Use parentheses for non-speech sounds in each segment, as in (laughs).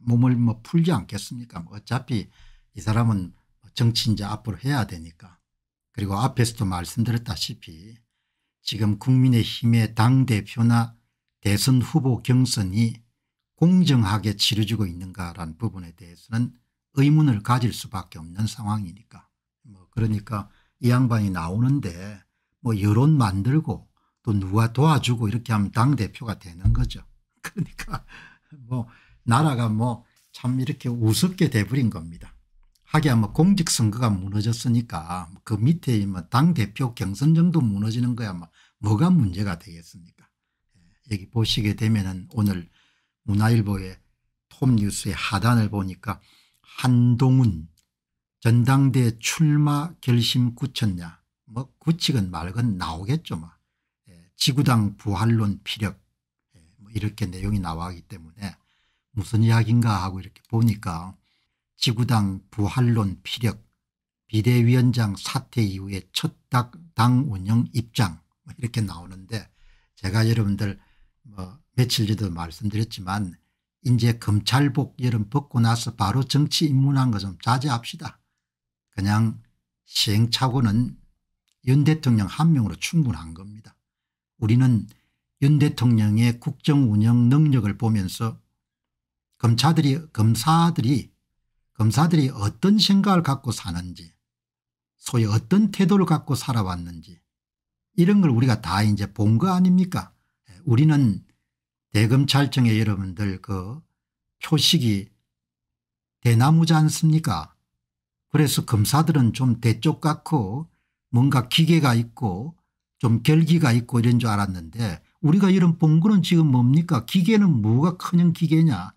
몸을 뭐 풀지 않겠습니까 뭐 어차피 이 사람은 정치인자 앞으로 해야 되니까 그리고 앞에서도 말씀드렸다시피 지금 국민의힘의 당대표나 대선 후보 경선이 공정하게 치러지고 있는가라는 부분에 대해서는 의문을 가질 수밖에 없는 상황이니까 뭐 그러니까 이 양반이 나오는데 뭐 여론 만들고 또 누가 도와주고 이렇게 하면 당대표가 되는 거죠. (laughs) 그러니까 뭐 나라가 뭐 참 이렇게 우습게 돼버린 겁니다. 하기야 뭐 공직선거가 무너졌으니까 뭐 그 밑에 뭐당 대표 경선 정도 무너지는 거야 뭐 뭐가 문제가 되겠습니까? 예, 여기 보시게 되면은 오늘 문화일보의 톱뉴스의 하단을 보니까 한동훈 전당대 출마 결심 굳혔냐 뭐 굳히건 말건 나오겠죠 뭐 예, 지구당 부활론 피력 예, 뭐 이렇게 내용이 나와기 때문에 무슨 이야기인가 하고 이렇게 보니까 지구당 부활론 피력 비대위원장 사퇴 이후에첫 당 운영 입장 뭐 이렇게 나오는데 제가 여러분들 뭐 며칠 전에도 말씀드렸지만 이제 검찰복 여름 벗고 나서 바로 정치 입문한 것은 자제합시다. 그냥 시행착오는 윤 대통령 한 명으로 충분한 겁니다. 우리는 윤 대통령의 국정운영 능력을 보면서 검사들이 검사들이 검사들이 어떤 생각을 갖고 사는지 소위 어떤 태도를 갖고 살아왔는지 이런 걸 우리가 다 이제 본 거 아닙니까 우리는 대검찰청의 여러분들 그 표식이 대나무지 않습니까 그래서 검사들은 좀 대쪽 같고 뭔가 기계가 있고 좀 결기가 있고 이런 줄 알았는데 우리가 이런 본 거는 지금 뭡니까 기계는 뭐가 큰형 기계냐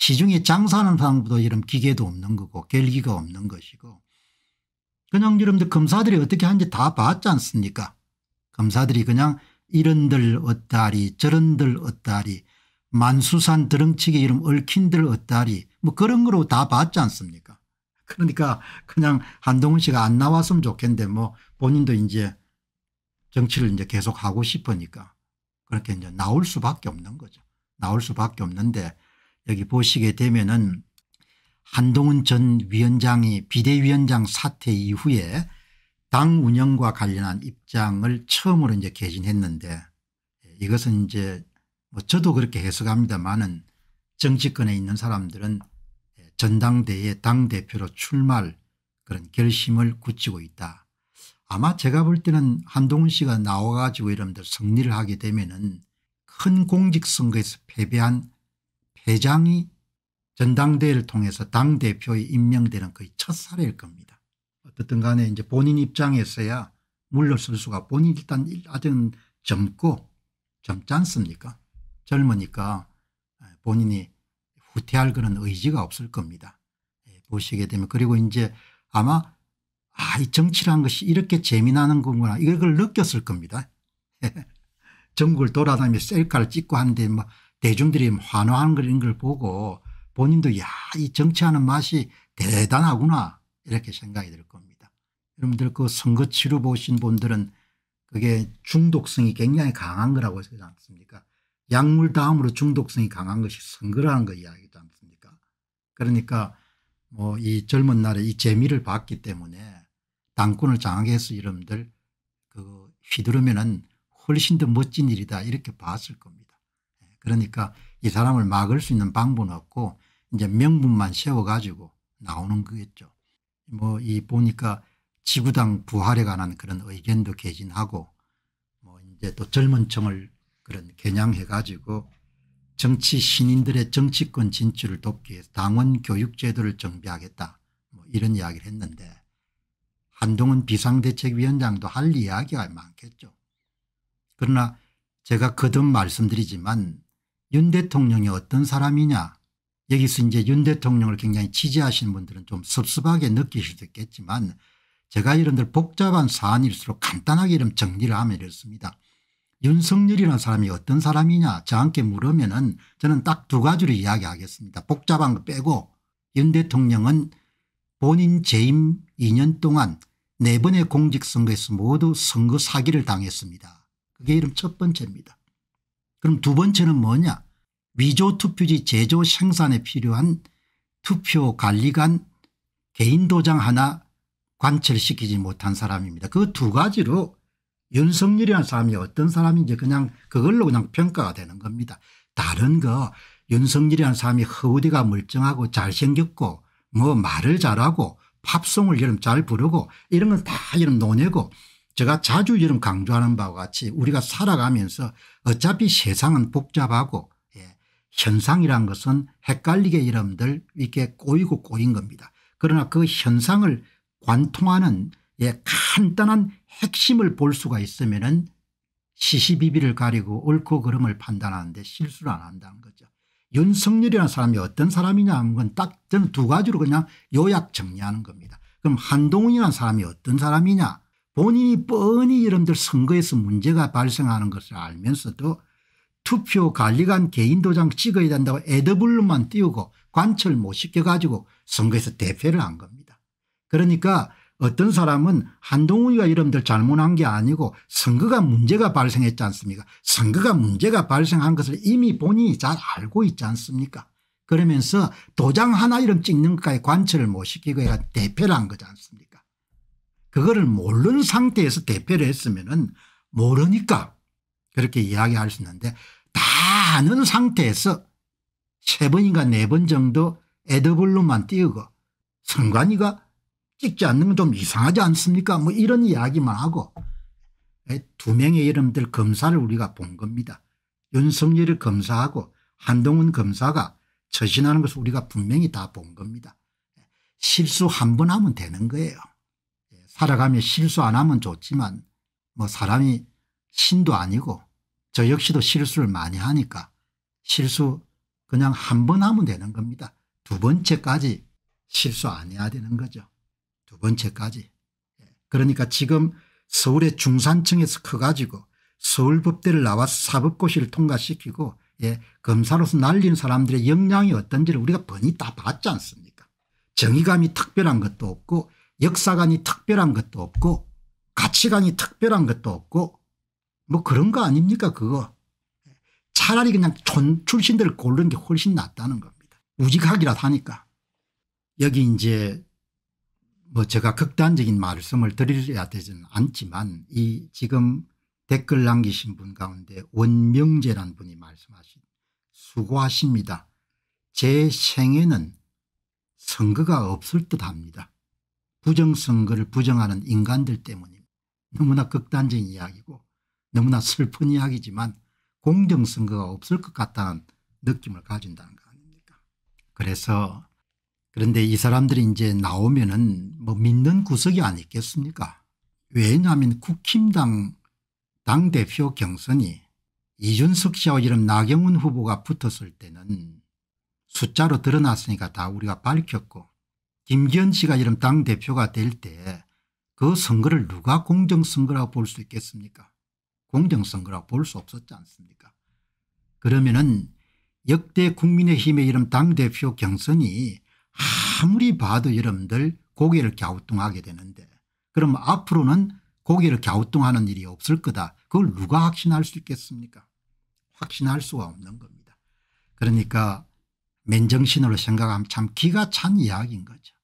시중에 장사하는 사람보다 이런 기계도 없는 거고 결기가 없는 것이고 그냥 여러분들 검사들이 어떻게 하는지 다 봤지 않습니까 검사들이 그냥 이런들 어따리 저런들 어따리 만수산 드렁치기 이름 얽힌들 어따리 뭐 그런 거로 다 봤지 않습니까 그러니까 그냥 한동훈 씨가 안 나왔으면 좋겠는데 뭐 본인도 이제 정치를 이제 계속 하고 싶으니까 그렇게 이제 나올 수밖에 없는 거죠. 나올 수밖에 없는데 여기 보시게 되면은 한동훈 전 위원장이 비대위원장 사태 이후에 당 운영과 관련한 입장을 처음으로 이제 개진했는데 이것은 이제 뭐 저도 그렇게 해석합니다만은 정치권에 있는 사람들은 전당대회 당대표로 출마할 그런 결심을 굳히고 있다. 아마 제가 볼 때는 한동훈 씨가 나와가지고 이러분들 승리를 하게 되면은 큰 공직선거에서 패배한 회장이 전당대회를 통해서 당대표에 임명되는 거의 첫 사례일 겁니다. 어떻든 간에 이제 본인 입장에서야 물러설 수가 본인 일단 아직은 젊고 젊지 않습니까 젊으니까 아, 본인이 후퇴할 그런 의지가 없을 겁니다. 예, 보시게 되면 그리고 이제 아마 아, 이 정치란 것이 이렇게 재미나는 거구나 이걸 느꼈을 겁니다. 전국을 (laughs) 돌아다니며 셀카를 찍고 하는데 막 뭐 대중들이 환호하는 걸걸 보고 본인도 야 이 정치하는 맛이 대단하구나 이렇게 생각이 들 겁니다. 여러분들 그 선거 치료 보신 분들은 그게 중독성이 굉장히 강한 거라고 하지 않습니까 약물 다음으로 중독성이 강한 것이 선거라는 거 이야기지 않습니까 그러니까 뭐 이 젊은 날에 이 재미를 봤기 때문에 당권을 장악해서 이름들 그 휘두르면은 훨씬 더 멋진 일이다 이렇게 봤을 겁니다. 그러니까 이 사람을 막을 수 있는 방법은 없고 이제 명분만 세워가지고 나오는 거겠죠. 뭐 이 보니까 지구당 부활에 관한 그런 의견도 개진하고 뭐 이제 또 젊은 층을 그런 겨냥해가지고 정치 신인들의 정치권 진출을 돕기 위해서 당원 교육 제도를 정비하겠다 뭐 이런 이야기를 했는데 한동훈 비상대책위원장도 할 이야기가 많겠죠. 그러나 제가 거듭 말씀드리지만 윤 대통령이 어떤 사람이냐 여기서 이제 윤 대통령을 굉장히 지지하시는 분들은 좀 섭섭하게 느끼실 수 있겠지만 제가 이런들 복잡한 사안일수록 간단하게 이름 정리를 하면 이렇습니다. 윤석열이라는 사람이 어떤 사람이냐 저한테 물으면 은 저는 딱 두 가지로 이야기하겠습니다. 복잡한 거 빼고 윤 대통령은 본인 재임 2년 동안 4번의 공직선거에서 모두 선거 사기를 당했습니다. 그게 이름 첫 번째입니다. 그럼 두 번째는 뭐냐 위조 투표지 제조 생산에 필요한 투표 관리관 개인 도장 하나 관철시키지 못한 사람입니다. 그 두 가지로 윤석열이라는 사람이 어떤 사람인지 그냥 그걸로 그냥 평가가 되는 겁니다. 다른 거 윤석열이라는 사람이 허우대가 멀쩡하고 잘생겼고 뭐 말을 잘하고 팝송을 이름 잘 부르고 이런 건 다 이름 논외고 제가 자주 이름 강조하는 바와 같이 우리가 살아가면서 어차피 세상은 복잡하고 예, 현상이란 것은 헷갈리게 이름들 이렇게 꼬이고 꼬인 겁니다. 그러나 그 현상을 관통하는 예, 간단한 핵심을 볼 수가 있으면 은 시시비비를 가리고 옳고 그름을 판단하는데 실수를 안 한다는 거죠. 윤석열이라는 사람이 어떤 사람이냐 하는 건 딱 저는 두 가지로 그냥 요약 정리하는 겁니다. 그럼 한동훈이라는 사람이 어떤 사람이냐 본인이 뻔히 여러분들 선거에서 문제가 발생하는 것을 알면서도 투표 관리관 개인 도장 찍어야 된다고 애드블루만 띄우고 관철 못 시켜가지고 선거에서 대패를 한 겁니다. 그러니까 어떤 사람은 한동훈이가 여러분들 잘못한 게 아니고 선거가 문제가 발생했지 않습니까 선거가 문제가 발생한 것을 이미 본인이 잘 알고 있지 않습니까 그러면서 도장 하나 이름 찍는 것까지 관철을 못 시키고 대패를 한 거지 않습니까 그거를 모르는 상태에서 대표를 했으면 은 모르니까 그렇게 이야기할 수 있는데 다 아는 상태에서 세 번인가 네 번 정도 에드블루만 띄우고 선관위가 찍지 않는 건 좀 이상하지 않습니까 뭐 이런 이야기만 하고 예, 두 명의 이름들 검사를 우리가 본 겁니다. 윤석열을 검사하고 한동훈 검사가 처신하는 것을 우리가 분명히 다 본 겁니다. 실수 한 번 하면 되는 거예요. 살아가며 실수 안 하면 좋지만 뭐 사람이 신도 아니고 저 역시도 실수를 많이 하니까 실수 그냥 한 번 하면 되는 겁니다. 두 번째까지 실수 안 해야 되는 거죠. 두 번째까지. 예. 그러니까 지금 서울의 중산층에서 커가지고 서울법대를 나와서 사법고시를 통과시키고 예, 검사로서 날린 사람들의 역량이 어떤지를 우리가 번이 다 봤지 않습니까 정의감이 특별한 것도 없고 역사관이 특별한 것도 없고 가치관이 특별한 것도 없고 뭐 그런 거 아닙니까 그거. 차라리 그냥 촌 출신들을 고르는 게 훨씬 낫다는 겁니다. 우직하기라 하니까. 여기 이제 뭐 제가 극단적인 말씀을 드려야 되지는 않지만 이 지금 댓글 남기신 분 가운데 원명재란 분이 말씀하신 수고하십니다. 제 생에는 선거가 없을 듯 합니다. 부정선거를 부정하는 인간들 때문입니다. 너무나 극단적인 이야기고 너무나 슬픈 이야기지만 공정선거가 없을 것 같다는 느낌을 가진다는 거 아닙니까 그래서 그런데 이 사람들이 이제 나오면은 뭐 믿는 구석이 아니겠습니까 왜냐하면 국힘당 당대표 경선이 이준석 씨와 이름 나경원 후보가 붙었을 때는 숫자로 드러났으니까 다 우리가 밝혔고 김기현 씨가 이런 당대표가 될 때 그 선거를 누가 공정선거라고 볼 수 있겠습니까 공정선거라고 볼 수 없었지 않습니까 그러면 은 역대 국민의힘의 이런 당대표 경선이 아무리 봐도 여러분들 고개를 갸우뚱하게 되는데 그럼 앞으로는 고개를 갸우뚱하는 일이 없을 거다. 그걸 누가 확신할 수 있겠습니까 확신할 수가 없는 겁니다. 그러니까 맨정신으로 생각하면 참 기가 찬 이야기인 거죠.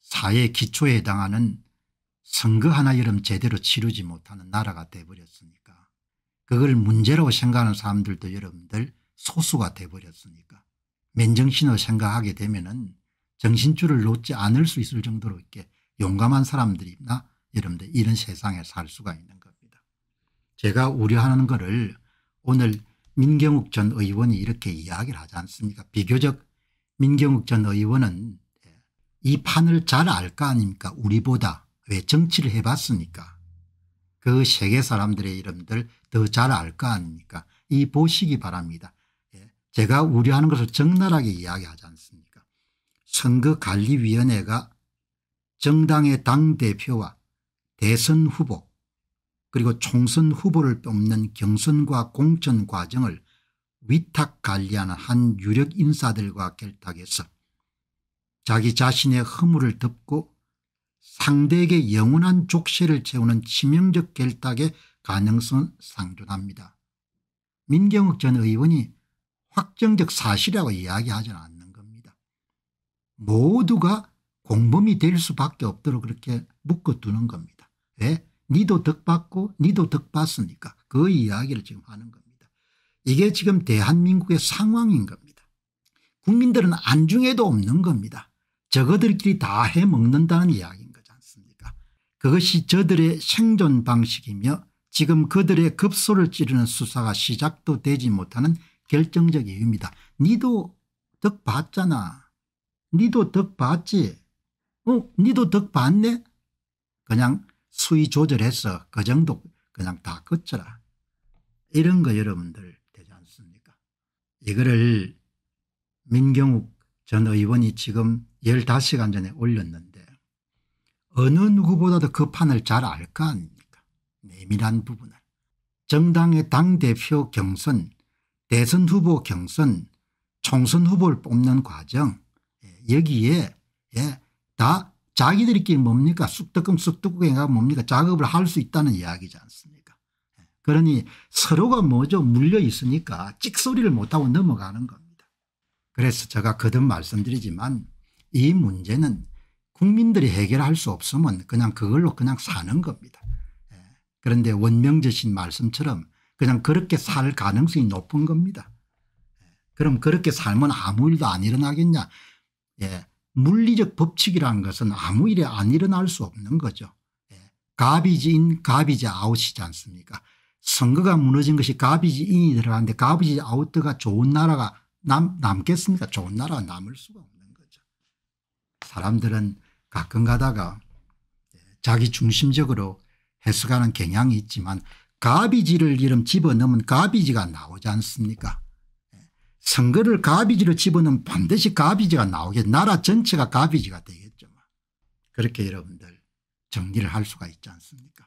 사회 기초에 해당하는 선거 하나 여름 제대로 치르지 못하는 나라가 돼버렸으니까 그걸 문제로 생각하는 사람들도 여러분들 소수가 돼버렸으니까 맨정신으로 생각하게 되면 은 정신줄을 놓지 않을 수 있을 정도로 이렇게 용감한 사람들이나 여러분들 이런 세상에 살 수가 있는 겁니다. 제가 우려하는 거를 오늘 민경욱 전 의원이 이렇게 이야기를 하지 않습니까 비교적 민경욱 전 의원은 이 판을 잘알거 아닙니까 우리보다 왜 정치를 해봤으니까 그 세계 사람들의 이름들 더 잘알거 아닙니까 이 보시기 바랍니다 예, 제가 우려하는 것을 적나라하게 이야기하지 않습니까 선거관리위원회가 정당의 당대표와 대선 후보 그리고 총선 후보를 뽑는 경선과 공천 과정을 위탁 관리하는 한 유력 인사들과 결탁해서 자기 자신의 허물을 덮고 상대에게 영원한 족쇄를 채우는 치명적 결탁의 가능성은 상존합니다. 민경욱 전 의원이 확정적 사실이라고 이야기하지는 않는 겁니다. 모두가 공범이 될 수밖에 없도록 그렇게 묶어두는 겁니다. 왜? 니도 덕받고 니도 덕받으니까 그 이야기를 지금 하는 겁니다. 이게 지금 대한민국의 상황인 겁니다. 국민들은 안중에도 없는 겁니다. 저거들끼리 다 해먹는다는 이야기인 거지 않습니까 그것이 저들의 생존 방식이며 지금 그들의 급소를 찌르는 수사가 시작도 되지 못하는 결정적 이유입니다. 니도 덕 봤잖아. 니도 덕 봤지. 어 니도 덕 봤네. 그냥 수위 조절해서 그 정도 그냥 다 끝쳐라. 이런 거 여러분들 이거를 민경욱 전 의원이 지금 15시간 전에 올렸는데 어느 누구보다도 그 판을 잘 알 거 아닙니까 내밀한 부분을 정당의 당대표 경선 대선 후보 경선 총선 후보를 뽑는 과정 예, 여기에 예, 다 자기들끼리 뭡니까 쑥떡금 쑥떡국이가 뭡니까 작업을 할 수 있다는 이야기지 않습니까 그러니 서로가 뭐죠 물려 있으니까 찍소리를 못하고 넘어가는 겁니다. 그래서 제가 거듭 말씀드리지만 이 문제는 국민들이 해결할 수 없으면 그냥 그걸로 그냥 사는 겁니다. 예. 그런데 원명제신 말씀처럼 그냥 그렇게 살 가능성이 높은 겁니다. 예. 그럼 그렇게 살면 아무 일도 안 일어나겠냐 예. 물리적 법칙이라는 것은 아무 일에 안 일어날 수 없는 거죠. 예. 가비지인 가비지 아웃이지 않습니까 선거가 무너진 것이 가비지 인이 들어가는데 가비지 아웃드가 좋은 나라가 남, 남겠습니까 좋은 나라가 남을 수가 없는 거죠. 사람들은 가끔 가다가 예, 자기 중심적으로 해석하는 경향이 있지만 가비지를 이름 집어넣으면 가비지가 나오지 않습니까 예, 선거를 가비지로 집어넣으면 반드시 가비지가 나오겠 나라 전체가 가비지가 되겠죠. 그렇게 여러분들 정리를 할 수가 있지 않습니까